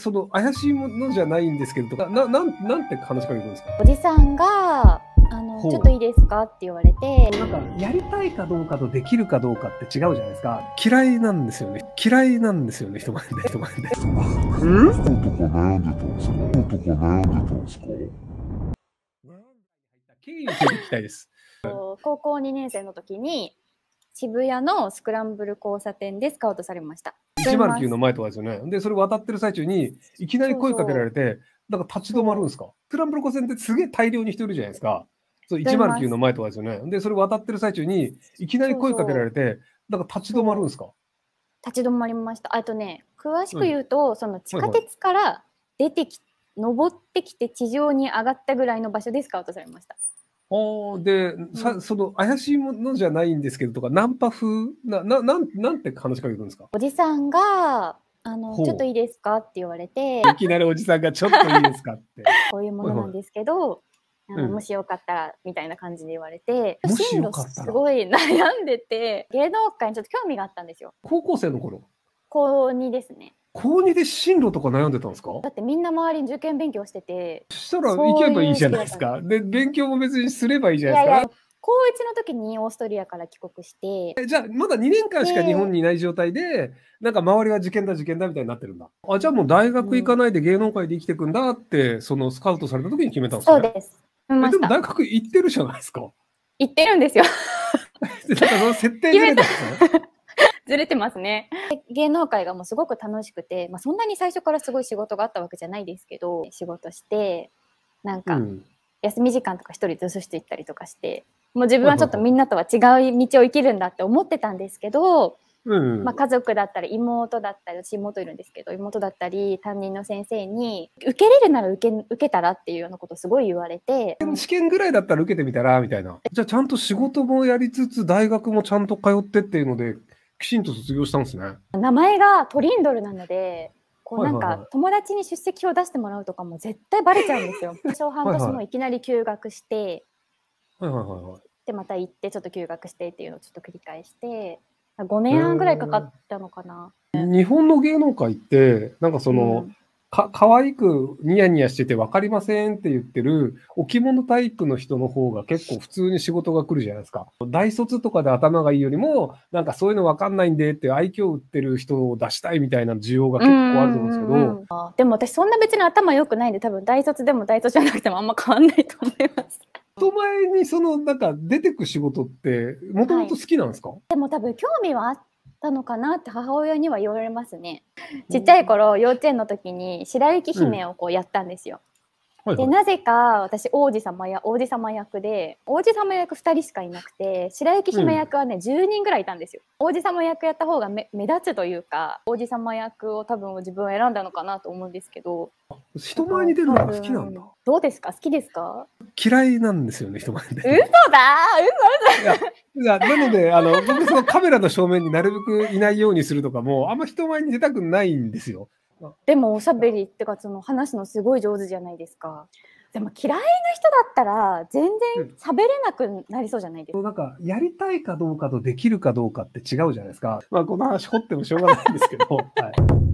その怪しいものじゃないんですけどなななんなんて話しかけるんですかおじさんがあのちょっといいですかって言われてなんかやりたいかどうかとできるかどうかって違うじゃないですか嫌いなんですよね嫌いなんですよね人前で人前でえとか悩んでたんですか服とか悩んでたんですか高校2年生の時に渋谷のスクランブル交差点でスカウトされました109の前とかですよね。で、それ渡ってる最中に、いきなり声かけられて、なんか立ち止まるんですかトランプロコ線ってすげえ大量に人いるじゃないですか。そう109の前とかですよね。で、それ渡ってる最中に、いきなり声かけられて、なんか立ち止まるんですか立ち止まりました。あとね、詳しく言うと、その地下鉄から出てき、登ってきて地上に上がったぐらいの場所でスカウトされました。ああ、で、さ、その怪しいものじゃないんですけどとか、ナンパ風な、な、なん、なんて話しかけるくんですか。おじさんが、あの、ちょっといいですかって言われて。いきなりおじさんがちょっといいですかって。こういうものなんですけど。あの、もしよかったらみたいな感じで言われて進路すごい悩んでて芸能界にちょっと興味があったんですよ高校生の頃高2ですね高2で進路とか悩んでたんですかだってみんな周りに受験勉強しててしたら行けばいいじゃないですか。ううで、勉強も別にすればいいじゃないですか。いやいや高1の時にオーストリアから帰国して。えじゃあ、まだ2年間しか日本にいない状態で、なんか周りは受験だ、受験だみたいになってるんだ。あ、じゃあもう大学行かないで芸能界で生きていくんだって、そのスカウトされた時に決めたんですね。そうです。まあ、でも大学行ってるじゃないですか。行ってるんですよ。だ かその設定ずれてですね。ずれてますね。芸能界がもうすごく楽しくて、まあ、そんなに最初からすごい仕事があったわけじゃないですけど、仕事して、なんか、休み時間とか一人ずつしと行ったりとかしてもう自分はちょっとみんなとは違う道を生きるんだって思ってたんですけど、うんまあ、家族だったり妹だったり私妹いるんですけど妹だったり担任の先生に受けれるなら受け受けたらっていうようなことすごい言われて試験ぐらいだったら受けてみたらみたいなじゃあちゃんと仕事もやりつつ大学もちゃんと通ってっていうのできちんと卒業したんですね名前がトリンドルなのでこうなんか友達に出席表出してもらうとかも絶対バレちゃうんですよ。小 半年もいきなり休学して、はいはいはいはい、でまた行ってちょっと休学してっていうのをちょっと繰り返して、5年半ぐらいかかったのかな。日本の芸能界ってなんかその、うん、か、可愛くニヤニヤしてて分かりませんって言ってる、置物体育の人の方が結構普通に仕事が来るじゃないですか。大卒とかで頭がいいよりも、なんかそういうの分かんないんでって愛嬌売ってる人を出したいみたいな需要が結構あると思うんですけど。でも私そんな別に頭良くないんで、多分大卒でも大卒じゃなくてもあんま変わんないと思います。人前にそのなんか出てく仕事ってもともと好きなんですか、はい、でも多分興味はあったのかなって母親には言われますね。ちっちゃい頃幼稚園の時に白雪姫をこうやったんですよ。はいはい、でなぜか私王子様や王子様役で王子様役2人しかいなくて白雪姫役はね、うん、10人ぐらいいたんですよ王子様役やった方が目立つというか王子様役を多分自分は選んだのかなと思うんですけど人前に出るのが好きなんだどうですか好きですか嫌いなんですよね人前で嘘だ嘘嘘いやなのであの僕そのカメラの正面になるべくいないようにするとかもあんま人前に出たくないんですよでもおしゃべりってかその話のすごい上手じゃないですか。でも嫌いな人だったら全然喋れなくなりそうじゃないですか。なんかやりたいかどうかとできるかどうかって違うじゃないですか。まあこの話掘ってもしょうがないんですけど。はい